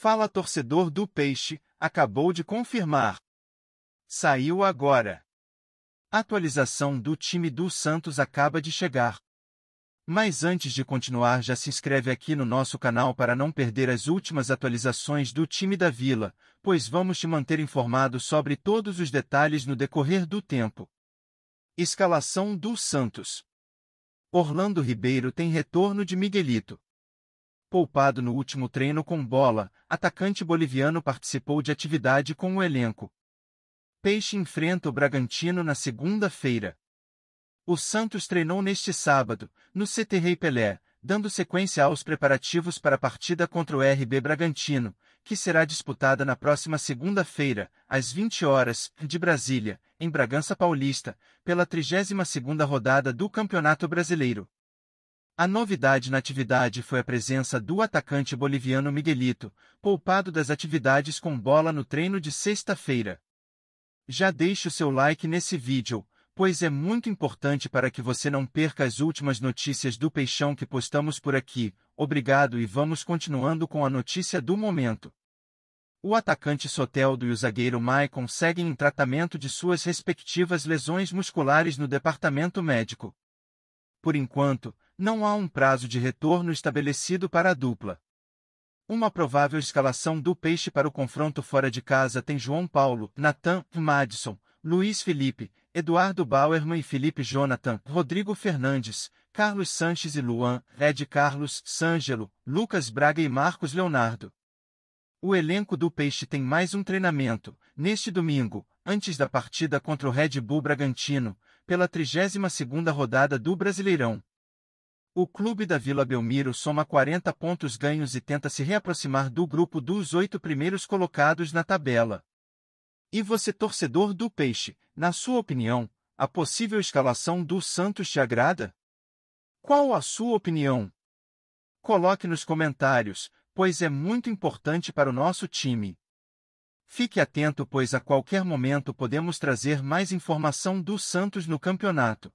Fala torcedor do Peixe, acabou de confirmar. Saiu agora. Atualização do time do Santos acaba de chegar. Mas antes de continuar, já se inscreve aqui no nosso canal para não perder as últimas atualizações do time da Vila, pois vamos te manter informado sobre todos os detalhes no decorrer do tempo. Escalação do Santos. Orlando Ribeiro tem retorno de Miguelito. Poupado no último treino com bola, atacante boliviano participou de atividade com o elenco. Peixe enfrenta o Bragantino na segunda-feira. O Santos treinou neste sábado, no CT Rei Pelé, dando sequência aos preparativos para a partida contra o RB Bragantino, que será disputada na próxima segunda-feira, às 20 horas, de Brasília, em Bragança Paulista, pela 32ª rodada do Campeonato Brasileiro. A novidade na atividade foi a presença do atacante boliviano Miguelito, poupado das atividades com bola no treino de sexta-feira. Já deixe o seu like nesse vídeo, pois é muito importante para que você não perca as últimas notícias do Peixão que postamos por aqui. Obrigado e vamos continuando com a notícia do momento. O atacante Soteldo e o zagueiro Maicon seguem em tratamento de suas respectivas lesões musculares no departamento médico. Por enquanto, não há um prazo de retorno estabelecido para a dupla. Uma provável escalação do Peixe para o confronto fora de casa tem João Paulo, Natan, Madison, Luiz Felipe, Eduardo Bauerman e Felipe Jonathan, Rodrigo Fernandes, Carlos Sanches e Luan, Ed Carlos, Sângelo, Lucas Braga e Marcos Leonardo. O elenco do Peixe tem mais um treinamento, neste domingo, antes da partida contra o Red Bull Bragantino, pela 32ª rodada do Brasileirão. O clube da Vila Belmiro soma 40 pontos ganhos e tenta se reaproximar do grupo dos oito primeiros colocados na tabela. E você, torcedor do Peixe, na sua opinião, a possível escalação do Santos te agrada? Qual a sua opinião? Coloque nos comentários, pois é muito importante para o nosso time. Fique atento, pois a qualquer momento podemos trazer mais informação do Santos no campeonato.